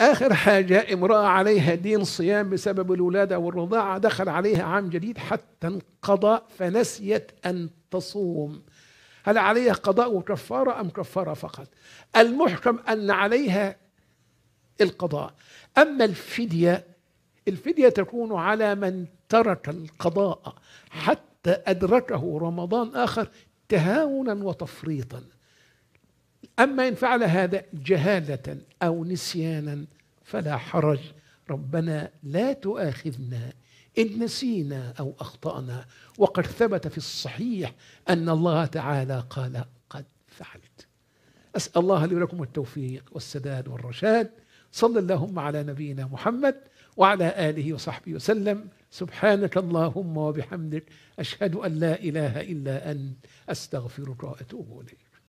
آخر حاجة امرأة عليها دين صيام بسبب الولادة والرضاعة دخل عليها عام جديد حتى انقضى فنسيت أن تصوم هل عليها قضاء وكفارة أم كفارة فقط المحكم أن عليها القضاء أما الفدية الفدية تكون على من ترك القضاء حتى أدركه رمضان آخر تهاونا وتفريطا أما إن فعل هذا جهالة أو نسيانا فلا حرج ربنا لا تؤاخذنا إن نسينا أو أخطأنا وقد ثبت في الصحيح أن الله تعالى قال قد فعلت أسأل الله لي ولكم التوفيق والسداد والرشاد صلى اللهم على نبينا محمد وعلى آله وصحبه وسلم سبحانك اللهم وبحمدك أشهد أن لا إله إلا أنت أستغفرك وأتوب إليك